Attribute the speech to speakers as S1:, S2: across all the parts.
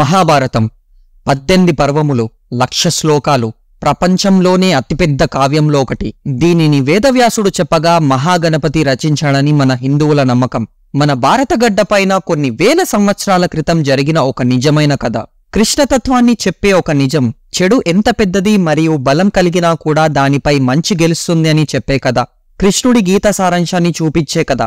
S1: మహాభారతం పద్దెనిమిది పర్వములు లక్ష శ్లోకాలు ప్రపంచంలోనే అతిపెద్ద కావ్యంలో ఒకటి దీనిని వేదవ్యాసుడు చెప్పగా మహాగణపతి రచించాడని మన హిందువుల నమ్మకం మన భారతగడ్డపైన కొన్ని వేల సంవత్సరాల క్రితం జరిగిన ఒక నిజమైన కథ కృష్ణతత్వాన్ని చెప్పే ఒక నిజం చెడు ఎంత పెద్దది మరియు బలం కలిగినా కూడా దానిపై మంచి గెలుస్తుంది అని చెప్పే కథ కృష్ణుడి గీత సారాంశాన్ని చూపించే కథ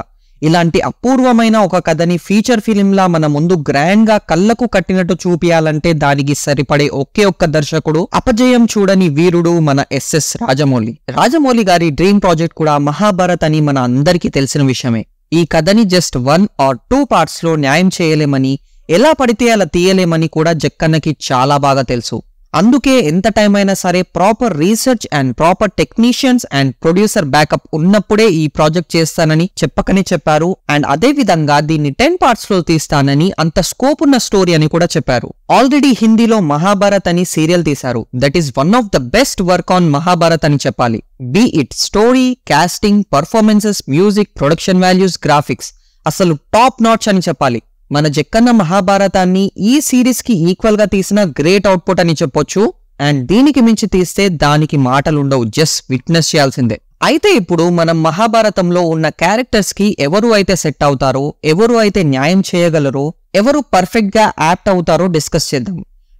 S1: ఇలాంటి అపూర్వమైన ఒక కథని ఫీచర్ ఫిలింలా మన ముందు గ్రాండ్ గా కళ్ళకు కట్టినట్టు చూపియాలంటే దానికి సరిపడే ఒకే ఒక్క దర్శకుడు అపజయం చూడని వీరుడు మన ఎస్ఎస్ రాజమౌళి రాజమౌళి గారి డ్రీమ్ ప్రాజెక్ట్ కూడా మహాభారత్ అని మన అందరికీ తెలిసిన విషయమే ఈ కథని just one or two parts లో న్యాయం చేయలేమని ఎలా పడితే అలా తీయలేమని కూడా జక్కన్నకి చాలా బాగా తెలుసు అందుకే ఎంత టైం అయినా సరే proper research and proper technicians and producer backup ఉన్నప్పుడే ఈ ప్రాజెక్ట్ చేస్తానని చెప్పకనే చెప్పారు అండ్ అదే విధంగా దీన్ని టెన్ పార్ట్స్ లో తీస్తానని అంత స్కోప్ ఉన్న స్టోరీ అని కూడా చెప్పారు ఆల్రెడీ హిందీలో మహాభారత్ అని సీరియల్ తీశారు that is one of the best work on Mahabharat అని చెప్పాలి be it story casting performances music production values graphics అసలు టాప్ నాట్స్ అని చెప్పాలి మన జక్కన్న మహాభారతాన్ని ఈ సిరీస్కి ఈక్వల్గా తీసిన గ్రేట్ అవుట్పుట్ అని చెప్పొచ్చు అండ్ దీనికి మించి తీస్తే దానికి మాటలుండవు జస్ట్ విట్నెస్ చేయాల్సిందే అయితే ఇప్పుడు మనం మహాభారతంలో ఉన్న క్యారెక్టర్స్ కి ఎవరు అయితే సెట్ అవుతారో ఎవరు అయితే న్యాయం చేయగలరో ఎవరు పర్ఫెక్ట్ గా యాప్ట్ అవుతారో డిస్కస్ చేద్దాం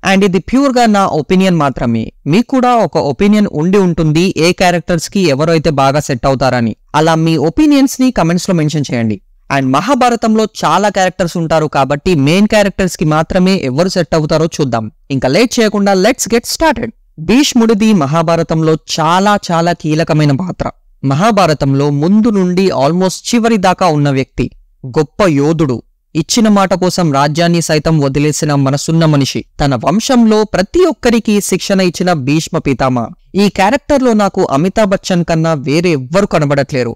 S1: అండ్ ఇది ప్యూర్ గా నా ఒపీనియన్ మాత్రమే మీకు కూడా ఒక ఒపీనియన్ ఉండి ఉంటుంది ఏ క్యారెక్టర్స్ కి ఎవరైతే బాగా సెట్ అవుతారని అలా మీ ఒపీనియన్స్ ని కమెంట్స్ లో మెన్షన్ చేయండి అండ్ మహాభారతంలో చాలా క్యారెక్టర్స్ ఉంటారు కాబట్టి మెయిన్ క్యారెక్టర్స్ కి మాత్రమే ఎవరు సెట్ అవుతారో చూద్దాం ఇంకా లేట్ చేయకుండా లెట్స్ గెట్ స్టార్టెడ్ భీష్ముడిది మహాభారతంలో చాలా చాలా కీలకమైన పాత్ర మహాభారతంలో ముందు నుండి ఆల్మోస్ట్ చివరి దాకా ఉన్న వ్యక్తి గొప్ప యోధుడు ఇచ్చిన మాట కోసం రాజ్యాన్ని సైతం వదిలేసిన మనసున్న మనిషి తన వంశంలో ప్రతి ఒక్కరికి శిక్షణ ఇచ్చిన భీష్మ పితామ ఈ క్యారెక్టర్లో నాకు అమితాబ్ బచ్చన్ కన్నా వేరే ఎవ్వరు కనబడట్లేరు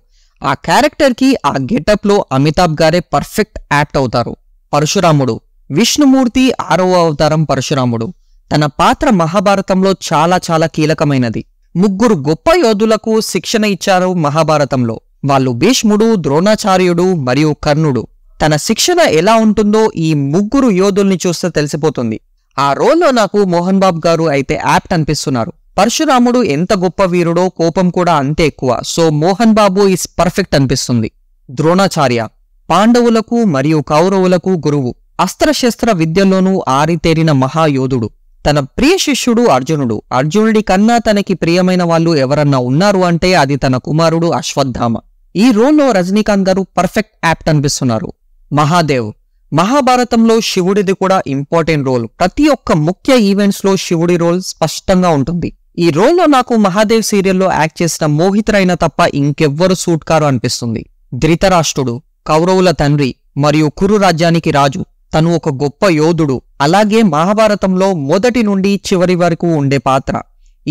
S1: ఆ క్యారెక్టర్కి ఆ గెటప్లో అమితాబ్ గారే పర్ఫెక్ట్ యాప్ట్ అవుతారు పరశురాముడు విష్ణుమూర్తి ఆరవ అవతారం పరశురాముడు తన పాత్ర మహాభారతంలో చాలా చాలా కీలకమైనది ముగ్గురు గొప్ప యోధులకు శిక్షణ ఇచ్చారు మహాభారతంలో వాళ్ళు భీష్ముడు ద్రోణాచార్యుడు మరియు కర్ణుడు తన శిక్షణ ఎలా ఉంటుందో ఈ ముగ్గురు యోధుల్ని చూస్తే తెలిసిపోతుంది ఆ రోల్లో నాకు మోహన్ బాబు గారు అయితే యాప్ట్ అనిపిస్తున్నారు పరశురాముడు ఎంత గొప్ప వీరుడో కోపం కూడా అంతే ఎక్కువ so Mohan Babu is perfect అనిపిస్తుంది ద్రోణాచార్య పాండవులకు మరియు కౌరవులకు గురువు అస్త్రశస్త్ర విద్యలోనూ ఆరితేరిన మహాయోధుడు తన ప్రియ శిష్యుడు అర్జునుడు అర్జునుడి కన్నా తనకి ప్రియమైన వాళ్ళు ఎవరన్నా ఉన్నారు అంటే అది తన కుమారుడు అశ్వత్థామ ఈ రోల్లో రజనీకాంత్ గారు పర్ఫెక్ట్ యాప్ట్ అనిపిస్తున్నారు మహాదేవ్ మహాభారతంలో శివుడిది కూడా ఇంపార్టెంట్ రోల్ ప్రతి ఒక్క ముఖ్య ఈవెంట్స్లో శివుడి రోల్ స్పష్టంగా ఉంటుంది ఈ రోల్లో నాకు మహాదేవ్ సీరియల్లో యాక్ట్ చేసిన మోహిత్ రైనా తప్ప ఇంకెవ్వరు సూట్ కారు అనిపిస్తుంది ధృతరాష్ట్రుడు కౌరవుల తండ్రి మరియు కురు రాజ్యానికి రాజు తను ఒక గొప్ప యోధుడు అలాగే మహాభారతంలో మొదటి నుండి చివరి వరకు ఉండే పాత్ర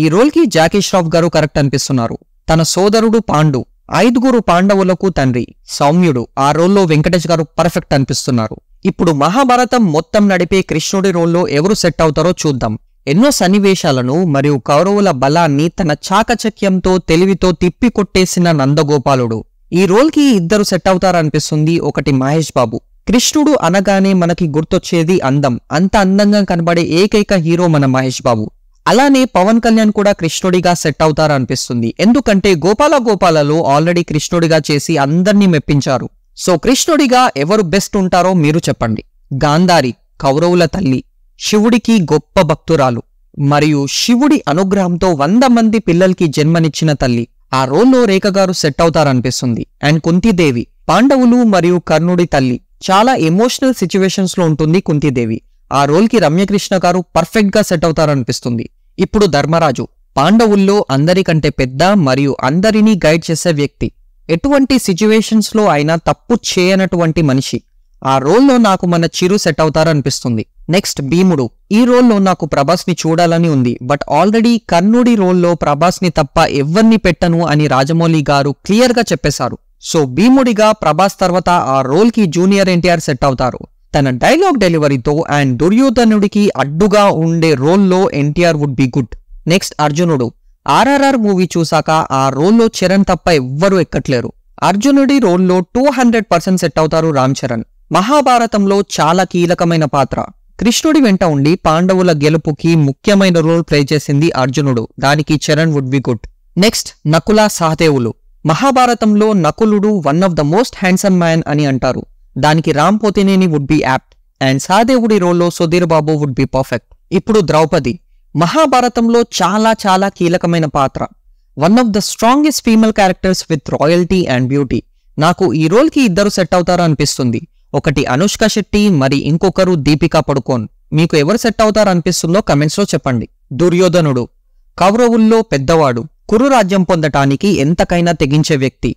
S1: ఈ రోల్కి జాకీ ష్రాఫ్ గారు కరెక్ట్ అనిపిస్తున్నారు తన సోదరుడు పాండు ఐదుగురు పాండవులకు తండ్రి సౌమ్యుడు ఆ రోల్లో వెంకటేష్ గారు పర్ఫెక్ట్ అనిపిస్తున్నారు ఇప్పుడు మహాభారతం మొత్తం నడిపే కృష్ణుడి రోల్లో ఎవరు సెట్ అవుతారో చూద్దాం ఎన్నో సన్నివేశాలను మరియు కౌరవుల బలాన్ని తన చాకచక్యంతో తెలివితో తిప్పికొట్టేసిన నందగోపాలుడు ఈ రోల్కి ఇద్దరు సెట్ అవుతారనిపిస్తుంది ఒకటి మహేష్ బాబు కృష్ణుడు అనగానే మనకి గుర్తొచ్చేది అందం అంత అందంగా కనబడే ఏకైక హీరో మన మహేష్ బాబు అలానే పవన్ కళ్యాణ్ కూడా కృష్ణుడిగా సెట్ అవుతారనిపిస్తుంది ఎందుకంటే గోపాల గోపాలలో ఆల్రెడీ కృష్ణుడిగా చేసి అందర్నీ మెప్పించారు సో కృష్ణుడిగా ఎవరు బెస్ట్ ఉంటారో మీరు చెప్పండి గాంధారి కౌరవుల తల్లి శివుడికి గొప్ప భక్తురాలు మరియు శివుడి అనుగ్రహంతో వంద మంది పిల్లలకి జన్మనిచ్చిన తల్లి ఆ రోల్లో రేఖగారు సెట్ అవుతారనిపిస్తుంది అండ్ కుంతిదేవి పాండవులు మరియు కర్ణుడి తల్లి చాలా ఎమోషనల్ సిచ్యువేషన్స్ లో ఉంటుంది కుంతిదేవి ఆ రోల్కి రమ్యకృష్ణ గారు పర్ఫెక్ట్ గా సెట్ అవుతారనిపిస్తుంది ఇప్పుడు ధర్మరాజు పాండవుల్లో అందరికంటే పెద్ద మరియు అందరినీ గైడ్ చేసే వ్యక్తి ఎటువంటి సిచ్యువేషన్స్ లో అయినా తప్పు చేయనటువంటి మనిషి ఆ రోల్లో నాకు మన చిరు సెట్ అవుతారనిపిస్తుంది నెక్స్ట్ భీముడు ఈ రోల్లో నాకు ప్రభాస్ని చూడాలని ఉంది బట్ ఆల్రెడీ కర్ణుడి రోల్లో ప్రభాస్ని తప్ప ఎవ్వరిని పెట్టను అని రాజమౌళి గారు క్లియర్గా చెప్పేశారు సో భీముడిగా ప్రభాస్ తర్వాత ఆ రోల్కి జూనియర్ ఎన్టీఆర్ సెట్ అవుతారు తన డైలాగ్ డెలివరీతో అండ్ దుర్యోధనుడికి అడ్డుగా ఉండే రోల్లో NTR would be good next అర్జునుడు ఆర్ఆర్ఆర్ మూవీ చూశాక ఆ రోల్లో చరణ్ తప్ప ఎవ్వరూ ఎక్కట్లేరు అర్జునుడి రోల్లో టూ హండ్రెడ్ పర్సెంట్ సెట్ అవుతారు రామ్ చరణ్ మహాభారతంలో చాలా కీలకమైన పాత్ర కృష్ణుడి వెంట ఉండి పాండవుల గెలుపుకి ముఖ్యమైన రోల్ ప్లే చేసింది అర్జునుడు దానికి Charan would be good next నకుల సహదేవులు మహాభారతంలో నకులుడు one of the most handsome man అని అంటారు దానికి Ram Pothineni would be apt and సహదేవుడి రోల్లో Sudheer Babu would be perfect ఇప్పుడు ద్రౌపది మహాభారతంలో చాలా చాలా కీలకమైన పాత్ర one of the strongest female characters with royalty and beauty నాకు ఈ రోల్కి ఇద్దరు సెట్ అవుతారా అనిపిస్తుంది ఒకటి అనుష్క శెట్టి మరి ఇంకొకరు దీపికా పడుకోన్ మీకు ఎవరు సెట్ అవుతారు అనిపిస్తుందో కమెంట్స్లో చెప్పండి దుర్యోధనుడు కౌరవుల్లో పెద్దవాడు కురు రాజ్యం పొందటానికి ఎంతకైనా తెగించే వ్యక్తి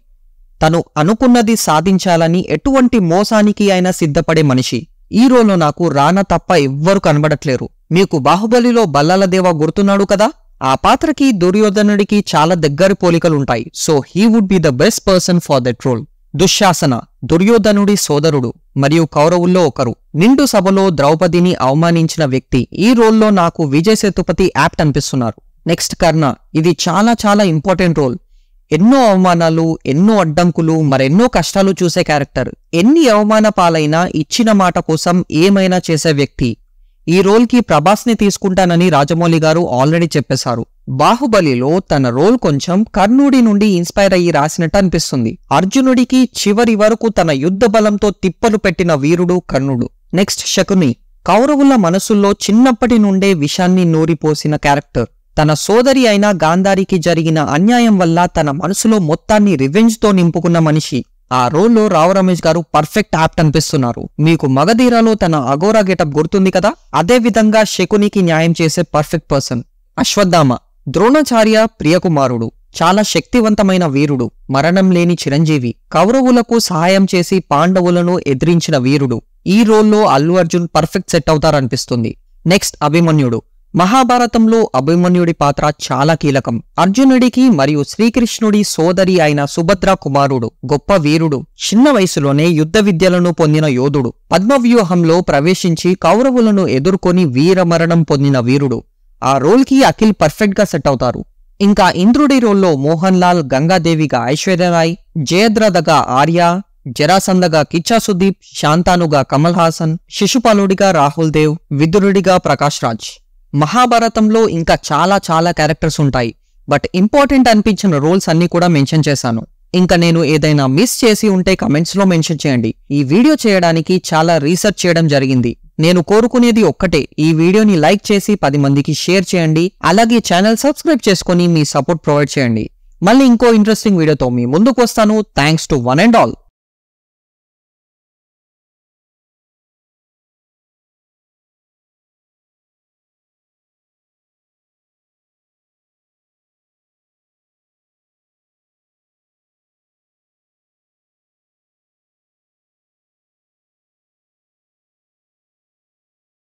S1: తను అనుకున్నది సాధించాలని ఎటువంటి మోసానికి అయినా సిద్ధపడే మనిషి ఈ రోలో నాకు రాన తప్ప ఎవ్వరు కనబడట్లేరు మీకు బాహుబలిలో బల్లలదేవ గుర్తున్నాడు కదా ఆ పాత్రకి దుర్యోధనుడికి చాలా దగ్గర పోలికలుంటాయి so he would be the best person for that role Dushasana దుర్యోధనుడి సోదరుడు మరియు కౌరవుల్లో ఒకరు నిండు సభలో ద్రౌపదిని అవమానించిన వ్యక్తి ఈ రోల్లో నాకు విజయ్ సేతుపతి యాప్ట్ అనిపిస్తున్నారు నెక్స్ట్ కర్ణ ఇది చాలా చాలా ఇంపార్టెంట్ రోల్ ఎన్నో అవమానాలు ఎన్నో అడ్డంకులు మరెన్నో కష్టాలు చూసే క్యారెక్టర్ ఎన్ని అవమాన పాలైనా ఇచ్చిన మాట కోసం ఏమైనా చేసే వ్యక్తి ఈ రోల్కి ప్రభాస్ని తీసుకుంటానని రాజమౌళి గారు ఆల్రెడీ చెప్పేశారు బాహుబలిలో తన రోల్ కొంచెం కర్ణుడి నుండి ఇన్స్పైర్ అయ్యి రాసినట్టు అనిపిస్తుంది అర్జునుడికి చివరి వరకు తన యుద్ధ బలంతో తిప్పలు పెట్టిన వీరుడు కర్ణుడు నెక్స్ట్ శకుని కౌరవుల మనసుల్లో చిన్నప్పటి నుండే విషాన్ని నూరిపోసిన క్యారెక్టర్ తన సోదరి అయిన గాంధారికి జరిగిన అన్యాయం వల్ల తన మనసులో మొత్తాన్ని రివెంజ్తో నింపుకున్న మనిషి ఆ రోల్లో రావు రమేష్ గారు పర్ఫెక్ట్ యాప్ట్ అనిపిస్తున్నారు మీకు మగధీరాలో తన అగోరా గెటప్ గుర్తుంది కదా అదే విధంగా శకునికి న్యాయం చేసే పర్ఫెక్ట్ పర్సన్ అశ్వత్థామ ద్రోణాచార్య ప్రియకుమారుడు చాలా శక్తివంతమైన వీరుడు మరణం లేని చిరంజీవి కౌరవులకు సహాయం చేసి పాండవులను ఎదిరించిన వీరుడు ఈ రోల్లో అల్లు అర్జున్ పర్ఫెక్ట్ సెట్ అవుతారనిపిస్తుంది నెక్స్ట్ అభిమన్యుడు మహాభారతంలో అభిమన్యుడి పాత్ర చాలా కీలకం అర్జునుడికి మరియు శ్రీకృష్ణుడి సోదరి అయిన సుభద్ర కుమారుడు గొప్ప వీరుడు చిన్న వయసులోనే యుద్ధ విద్యలను పొందిన యోధుడు పద్మవ్యూహంలో ప్రవేశించి కౌరవులను ఎదుర్కొని వీరమరణం పొందిన వీరుడు ఆ రోల్కి అఖిల్ పర్ఫెక్ట్గా సెట్ అవుతారు ఇంకా ఇంద్రుడి రోల్లో మోహన్ లాల్ గంగాదేవిగా ఐశ్వర్యరాయ్ జయద్రథగా ఆర్య జరాసందగా కిచ్చా సుదీప్ శాంతానుగా కమల్ హాసన్ శిశుపాలుడిగా రాహుల్ దేవ్ విదురుడిగా ప్రకాష్ రాజ్ మహాభారతంలో ఇంకా చాలా చాలా క్యారెక్టర్స్ ఉంటాయి బట్ ఇంపార్టెంట్ అనిపించిన రోల్స్ అన్ని కూడా మెన్షన్ చేశాను ఇంకా నేను ఏదైనా మిస్ చేసి ఉంటే కమెంట్స్లో మెన్షన్ చేయండి ఈ వీడియో చేయడానికి చాలా రీసెర్చ్ చేయడం జరిగింది నేను కోరుకునేది ఒక్కటే ఈ వీడియోని లైక్ చేసి పది మందికి షేర్ చేయండి అలాగే ఛానల్ సబ్స్క్రైబ్ చేసుకుని మీ సపోర్ట్ ప్రొవైడ్ చేయండి మళ్ళీ ఇంకో ఇంట్రెస్టింగ్ వీడియోతో మీ ముందుకు వస్తాను thanks to one and all